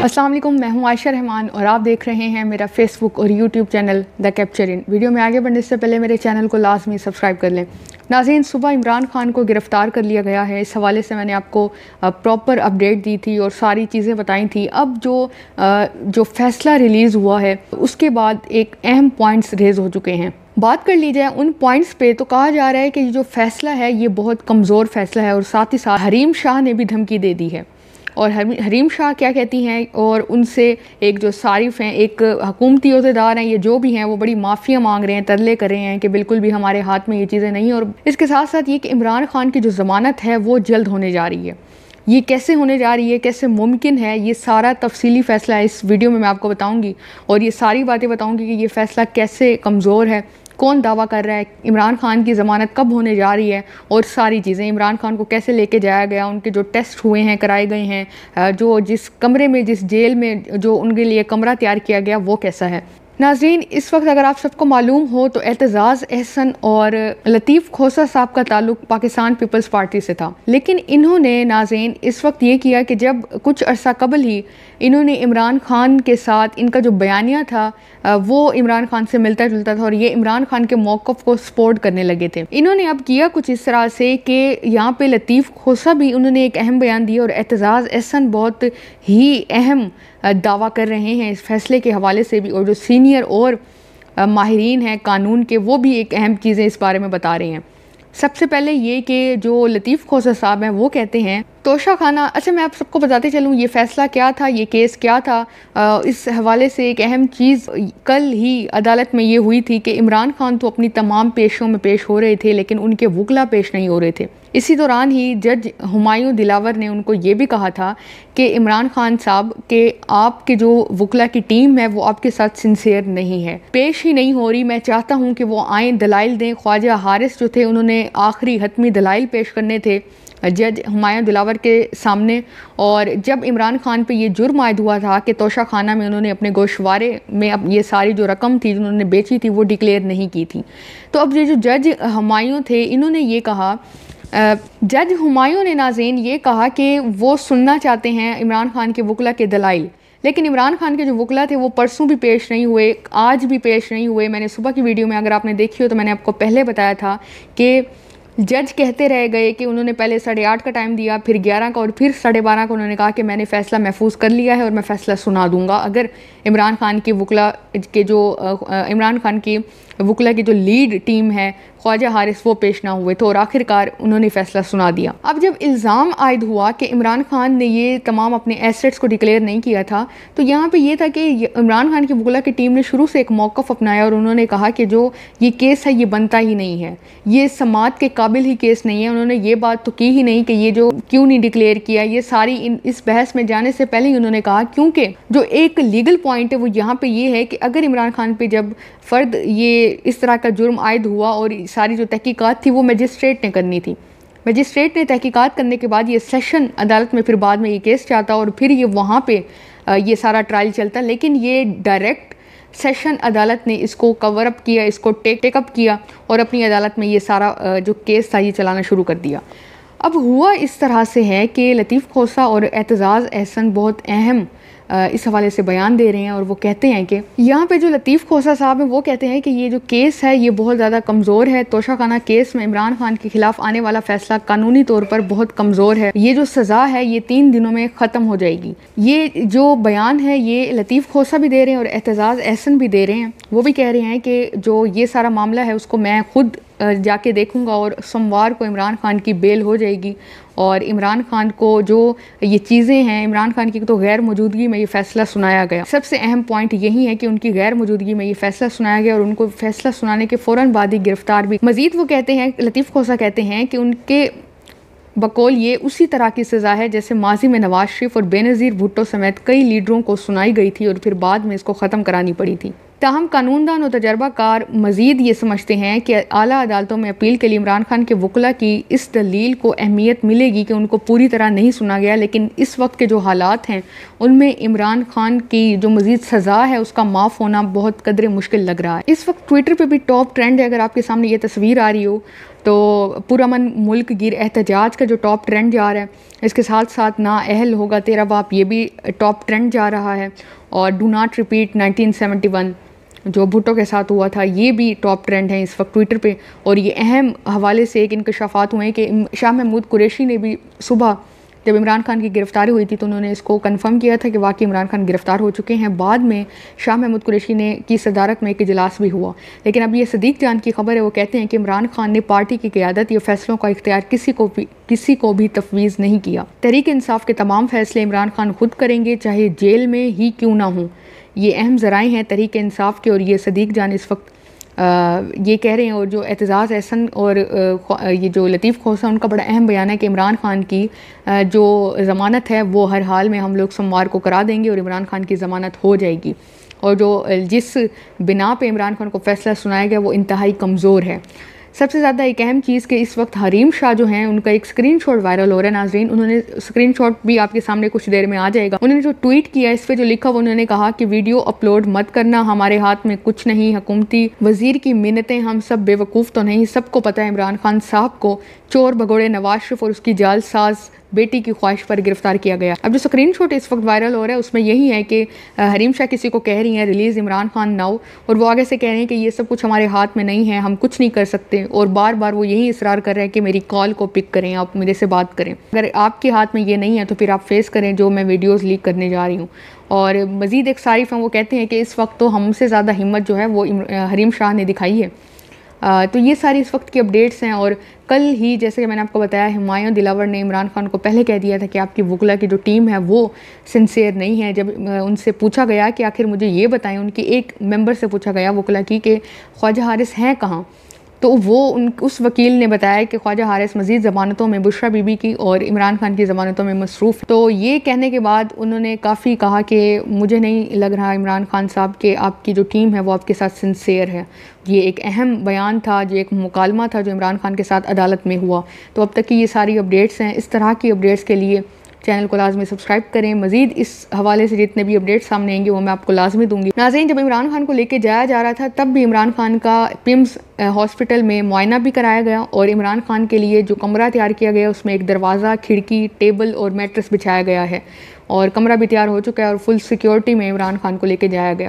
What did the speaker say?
वालेकुम मैं हूं आयशा रहमान और आप देख रहे हैं मेरा फेसबुक और यूट्यूब चैनल द कैप्चर इन वीडियो में आगे बढ़ने से पहले मेरे चैनल को लाजमी सब्सक्राइब कर लें नाजीन सुबह इमरान खान को गिरफ़्तार कर लिया गया है इस हवाले से मैंने आपको प्रॉपर अपडेट दी थी और सारी चीज़ें बताई थी अब जो जो फैसला रिलीज़ हुआ है उसके बाद एक अहम पॉइंट्स रेज़ हो चुके हैं बात कर ली जाए उन पॉइंट्स पे तो कहा जा रहा है कि जो फैसला है ये बहुत कमज़ोर फैसला है और साथ ही साथ हरीम शाह ने भी धमकी दे दी है और हरीम शाह क्या कहती हैं और उनसे एक जो सारिफ हैं एक हकूमती अहदेदार हैं ये जो भी हैं वो बड़ी माफ़िया मांग रहे हैं तरले कर रहे हैं कि बिल्कुल भी हमारे हाथ में ये चीज़ें नहीं और इसके साथ साथ ये कि इमरान खान की जो ज़मानत है वो जल्द होने जा रही है ये कैसे होने जा रही है कैसे मुमकिन है ये सारा तफसीली फ़ैसला इस वीडियो में मैं आपको बताऊँगी और ये सारी बातें बताऊँगी कि ये फ़ैसला कैसे कमज़ोर है कौन दावा कर रहा है इमरान खान की ज़मानत कब होने जा रही है और सारी चीज़ें इमरान खान को कैसे लेके जाया गया उनके जो टेस्ट हुए हैं कराए गए हैं जो जिस कमरे में जिस जेल में जो उनके लिए कमरा तैयार किया गया वो कैसा है नाजरीन इस वक्त अगर आप सबको मालूम हो तो एतजाज़ एहसन और लतीफ़ खोसा साहब का ताल्लुक पाकिस्तान पीपल्स पार्टी से था लेकिन इन्होंने नाजरीन इस वक्त ये किया कि जब कुछ अरसा कबल ही इन्होंने इमरान खान के साथ इनका जो बयानिया था वो इमरान खान से मिलता जुलता था और ये इमरान खान के मौक़ को सपोर्ट करने लगे थे इन्होंने अब किया कुछ इस तरह से कि यहाँ पर लतीफ़ खोसा भी उन्होंने एक अहम बयान दिया और एतजाज़ एहसन बहुत ही अहम दावा कर रहे हैं इस फैसले के हवाले से भी और जो सीनियर और माहरीन हैं कानून के वो भी एक अहम चीज़ें इस बारे में बता रहे हैं सबसे पहले ये कि जो लतीफ़ खोसा साहब हैं वो कहते हैं तोशा खाना अच्छा मैं आप सबको बताते चलूँ ये फ़ैसला क्या था ये केस क्या था आ, इस हवाले से एक अहम चीज़ कल ही अदालत में ये हुई थी कि इमरान खान तो अपनी तमाम पेशों में पेश हो रहे थे लेकिन उनके वकला पेश नहीं हो रहे थे इसी दौरान ही जज हुमायूं दिलावर ने उनको ये भी कहा था कि इमरान खान साहब के आपके जो वकला की टीम है वो आपके साथ सिंसेयर नहीं है पेश ही नहीं हो रही मैं चाहता हूँ कि वो आएँ दलाइल दें ख्वाजा हारिस जो थे उन्होंने आखिरी हतमी दलाइल पेश करने थे जज हमायूं दिलावर के सामने और जब इमरान खान पे ये जुर्म आयद हुआ था कि तोशा खाना में उन्होंने अपने गोशवारे में अब ये सारी जो रकम थी जिन्होंने बेची थी वो डिक्लेयर नहीं की थी तो अब ये जो जज हमायूं थे इन्होंने ये कहा जज हमायूं ने नाजेन ये कहा कि वो सुनना चाहते हैं इमरान खान के वकला के दलाइल लेकिन इमरान खान के जो वकला थे वो परसों भी पेश नहीं हुए आज भी पेश नहीं हुए मैंने सुबह की वीडियो में अगर आपने देखी हो तो मैंने आपको पहले बताया था कि जज कहते रह गए कि उन्होंने पहले साढ़े आठ का टाइम दिया फिर ग्यारह का और फिर साढ़े बारह का उन्होंने कहा कि मैंने फ़ैसला महफूज कर लिया है और मैं फ़ैसला सुना दूंगा अगर इमरान खान की वकला के जो इमरान खान की वकला की जो लीड टीम है ख्वाजा हारिस वो पेश ना हुए थे और आखिरकार उन्होंने फैसला सुना दिया अब जब इल्ज़ाम आयद हुआ कि इमरान खान ने ये तमाम अपने एसेट्स को डिक्लेयर नहीं किया था तो यहाँ पर यह था कि इमरान खान की वगला की टीम ने शुरू से एक मौक़ अपनाया और उन्होंने कहा कि जो ये केस है ये बनता ही नहीं है ये समात के काबिल ही केस नहीं है उन्होंने ये बात तो की ही नहीं कि ये जो क्यों नहीं डिक्लेयर किया ये सारी इन इस बहस में जाने से पहले ही उन्होंने कहा क्योंकि जो एक लीगल पॉइंट है वो यहाँ पे ये है कि अगर इमरान खान पे जब फ़र्द ये इस तरह का जुर्म आयद हुआ और सारी जो तहकीकात थी वो मजिस्ट्रेट ने करनी थी मजिस्ट्रेट ने तहकीकात करने के बाद ये सेशन अदालत में फिर बाद में ये केस जाता और फिर ये वहाँ पे ये सारा ट्रायल चलता लेकिन ये डायरेक्ट सेशन अदालत ने इसको कवर अप किया इसको टेक टेकअप किया और अपनी अदालत में ये सारा जो केस था ये चलाना शुरू कर दिया अब हुआ इस तरह से है कि लतीफ़ खोसा और एतजाज़ एहसन बहुत अहम इस हवाले से बयान दे रहे हैं और वो कहते हैं कि यहाँ पे जो लतीफ़ खोसा साहब हैं वो कहते हैं कि ये जो केस है ये बहुत ज़्यादा कमज़ोर है तोशाखाना केस में इमरान खान के खिलाफ आने वाला फैसला कानूनी तौर पर बहुत कमज़ोर है ये जो सज़ा है ये तीन दिनों में ख़त्म हो जाएगी ये जो बयान है ये लतीफ़ खोसा भी दे रहे हैं और एहतजाज एहसन भी दे रहे हैं वो भी कह रहे हैं कि जो ये सारा मामला है उसको मैं खुद जाके देखूंगा और सोमवार को इमरान खान की बेल हो जाएगी और इमरान खान को जो ये चीज़ें हैं इमरान खान की तो गैर मौजूदगी में ये फ़ैसला सुनाया गया सबसे अहम पॉइंट यही है कि उनकी गैर मौजूदगी में ये फ़ैसला सुनाया गया और उनको फ़ैसला सुनाने के फ़ौर बाद ही गिरफ्तार भी मज़ीद वो कहते हैं लतीफ़ खोसा कहते हैं कि उनके बकौल ये उसी तरह की सज़ा है जैसे माजी में नवाज शरीफ और बेनज़ीर भुट्टो समेत कई लीडरों को सुनाई गई थी और फिर बाद में इसको ख़त्म करानी पड़ी थी ताहम कानूनदान और तजर्बाकार मजीद ये समझते हैं कि अली अदालतों में अपील के लिए इमरान खान के वकला की इस दलील को अहमियत मिलेगी कि उनको पूरी तरह नहीं सुना गया लेकिन इस वक्त के जो हालात हैं उनमें इमरान खान की जो मजीद सज़ा है उसका माफ़ होना बहुत कदर मुश्किल लग रहा है इस वक्त ट्विटर पर भी टॉप ट्रेंड है अगर आपके सामने ये तस्वीर आ रही हो तो मन मुल्क गिर एहतजाज का जो टॉप ट्रेंड जा रहा है इसके साथ साथ ना अहल होगा तेरा बाप ये भी टॉप ट्रेंड जा रहा है और डू नाट रिपीट 1971 जो भुट्टो के साथ हुआ था ये भी टॉप ट्रेंड है इस वक्त ट्विटर पे और ये अहम हवाले से एक इनकशाफात हुए हैं कि शाह महमूद कुरैशी ने भी सुबह जब इमरान खान की गिरफ़्तारी हुई थी तो उन्होंने इसको कन्फर्म किया था कि वाकई इमरान खान गिरफ़्तार हो चुके हैं बाद में शाह महमूद कुरेशी ने की सदारत में एक इजलास भी हुआ लेकिन अब यह सदीक जान की खबर है वो कहते हैं कि इमरान खान ने पार्टी की क्यादत या फैसलों का इख्तियार किसी को भी किसी को भी तफवीज़ नहीं किया तहरीक इंसाफ के तमाम फैसले इमरान खान खुद करेंगे चाहे जेल में ही क्यों ना हों ये अहम जराए हैं तहरीक इंसाफ के और ये सदीक जान इस वक्त ये कह रहे हैं और जो एतज़ाज़ एहसन और ये जो लतीफ़ खोसा उनका बड़ा अहम बयान है कि इमरान ख़ान की जो ज़मानत है वो हर हाल में हम लोग सोमवार को करा देंगे और इमरान ख़ान की ज़मानत हो जाएगी और जो जिस बिना पे इमरान खान को फ़ैसला सुनाया गया वो इंतहाई कमज़ोर है सबसे ज़्यादा एक अहम चीज़ के इस वक्त हरीम शाह जो हैं उनका एक स्क्रीनशॉट वायरल हो रहा है नाजरीन उन्होंने स्क्रीनशॉट भी आपके सामने कुछ देर में आ जाएगा उन्होंने जो ट्वीट किया इस पर जो लिखा वो उन्होंने कहा कि वीडियो अपलोड मत करना हमारे हाथ में कुछ नहीं हुकूमती वजीर की मिन्नतें हम सब बेवकूफ़ तो नहीं सबको पता है इमरान खान साहब को चोर भगोड़े नवाज शरीफ और उसकी जालसाज बेटी की ख्वाहिश पर गिरफ्तार किया गया अब जो स्क्रीन इस वक्त वायरल हो रहा है उसमें यही है कि हरीम शाह किसी को कह रही हैं रिलीज़ इमरान खान नाउ और वो आगे से कह रहे हैं कि ये सब कुछ हमारे हाथ में नहीं है हम कुछ नहीं कर सकते और बार बार वो यही इसरार कर रहे हैं कि मेरी कॉल को पिक करें आप मेरे से बात करें अगर आपके हाथ में ये नहीं है तो फिर आप फेस करें जो मैं वीडियोज़ लीक करने जा रही हूँ और मज़ीद एक सारिफ हैं वो कहते हैं कि इस वक्त तो हमसे ज़्यादा हिम्मत जो है वो हरीम शाह ने दिखाई है तो ये सारी इस वक्त की अपडेट्स हैं और कल ही जैसे कि मैंने आपको बताया हुमायूं दिलावर ने इमरान खान को पहले कह दिया था कि आपकी वकला की जो टीम है वो सिंसियर नहीं है जब उनसे पूछा गया कि आखिर मुझे ये बताएं उनकी एक मेंबर से पूछा गया वकला की कि ख्वाजा हारिस हैं कहाँ तो वो उन उस वकील ने बताया कि ख्वाजा हारिस मजीद ज़मानतों में बुशरा बीबी की और इमरान खान की ज़मानतों में मसरूफ़ तो ये कहने के बाद उन्होंने काफ़ी कहा कि मुझे नहीं लग रहा इमरान खान साहब के आपकी जो टीम है वो आपके साथ सिंसेयर है ये एक अहम बयान था जो एक मुकालमा था जो इमरान खान के साथ अदालत में हुआ तो अब तक की ये सारी अपडेट्स हैं इस तरह की अपडेट्स के लिए चैनल को लाजमी सब्सक्राइब करें मजीद इस हवाले से जितने भी अपडेट्स सामने आएंगे वो मैं आपको लाजमी दूंगी नाजीन जब इमरान खान को लेके जाया जा रहा था तब भी इमरान खान का पिम्स हॉस्पिटल में मुआयना भी कराया गया और इमरान खान के लिए जो कमरा तैयार किया गया उसमें एक दरवाज़ा खिड़की टेबल और मेट्रस बिछाया गया है और कमरा भी तैयार हो चुका है और फुल सिक्योरिटी में इमरान खान को लेके जाया गया